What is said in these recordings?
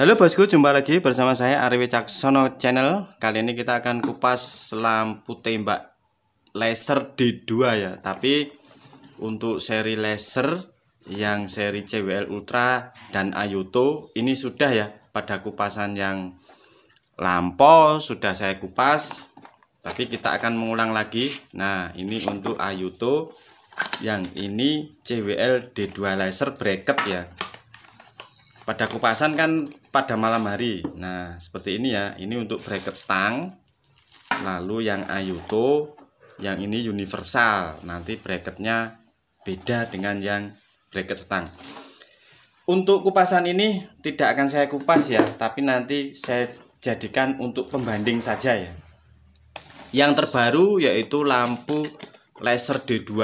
Halo bosku, jumpa lagi bersama saya Ari Wicaksono Channel. Kali ini kita akan kupas lampu tembak laser D2 ya. Tapi untuk seri laser yang seri CWL Ultra dan Ayuto ini sudah ya pada kupasan yang lampau sudah saya kupas. Tapi kita akan mengulang lagi. Nah, ini untuk Ayuto yang ini CWL D2 laser bracket ya pada kupasan kan pada malam hari nah seperti ini ya ini untuk bracket stang lalu yang ayuto yang ini universal nanti bracketnya beda dengan yang bracket stang untuk kupasan ini tidak akan saya kupas ya tapi nanti saya jadikan untuk pembanding saja ya yang terbaru yaitu lampu laser D2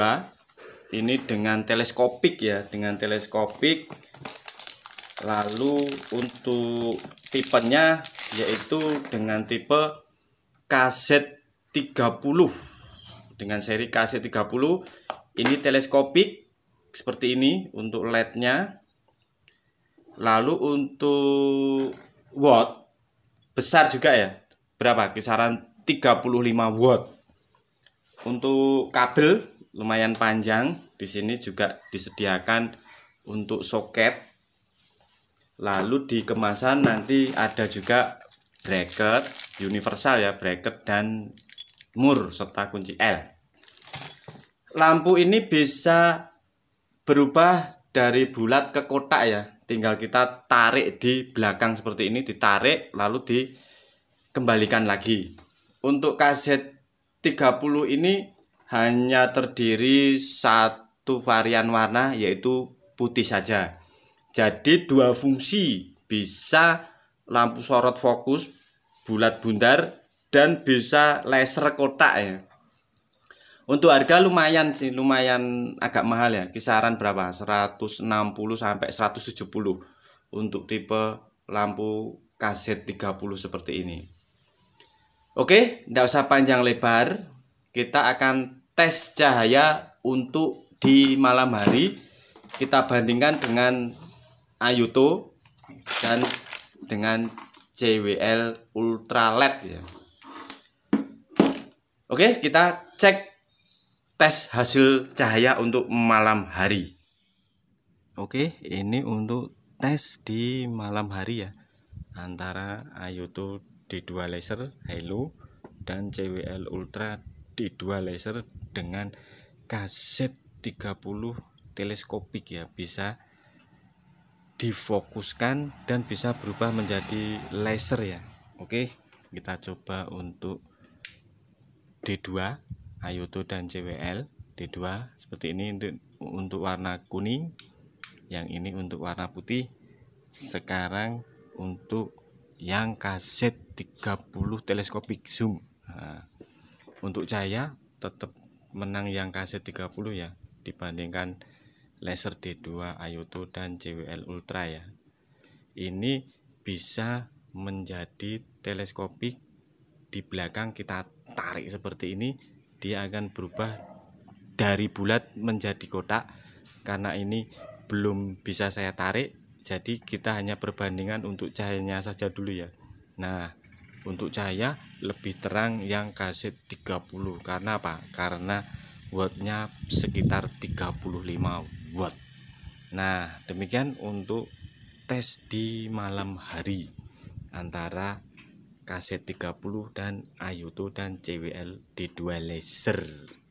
ini dengan teleskopik ya dengan teleskopik lalu untuk tipenya yaitu dengan tipe KZ30 dengan seri KZ30 ini teleskopik seperti ini untuk LED-nya lalu untuk watt besar juga ya berapa kisaran 35 watt untuk kabel lumayan panjang di sini juga disediakan untuk soket lalu di kemasan nanti ada juga bracket universal ya bracket dan mur serta kunci L lampu ini bisa berubah dari bulat ke kotak ya tinggal kita tarik di belakang seperti ini ditarik lalu dikembalikan lagi untuk kaset 30 ini hanya terdiri satu varian warna yaitu putih saja jadi dua fungsi bisa lampu sorot fokus bulat bundar dan bisa laser kotak ya. Untuk harga lumayan sih, lumayan agak mahal ya. Kisaran berapa? 160 sampai 170 untuk tipe lampu kaset 30 seperti ini. Oke, tidak usah panjang lebar. Kita akan tes cahaya untuk di malam hari. Kita bandingkan dengan Ayuto dan dengan CWL ultralet ya. Oke, kita cek tes hasil cahaya untuk malam hari. Oke, ini untuk tes di malam hari ya. Antara Ayuto D2 laser halo dan CWL ultra D2 laser dengan kaset 30 teleskopik ya bisa difokuskan dan bisa berubah menjadi laser ya oke kita coba untuk D2 Ayuto dan Cwl D2 seperti ini untuk untuk warna kuning yang ini untuk warna putih sekarang untuk yang kaset 30 teleskopik zoom nah, untuk cahaya tetap menang yang kaset 30 ya dibandingkan laser D2 Ayoto dan JWL Ultra ya ini bisa menjadi teleskopik di belakang kita tarik seperti ini dia akan berubah dari bulat menjadi kotak karena ini belum bisa saya tarik jadi kita hanya perbandingan untuk cahayanya saja dulu ya nah untuk cahaya lebih terang yang kaset 30 karena apa karena wattnya sekitar 35 watt buat nah demikian untuk tes di malam hari antara KC30 dan Ayuto dan CWL D2 laser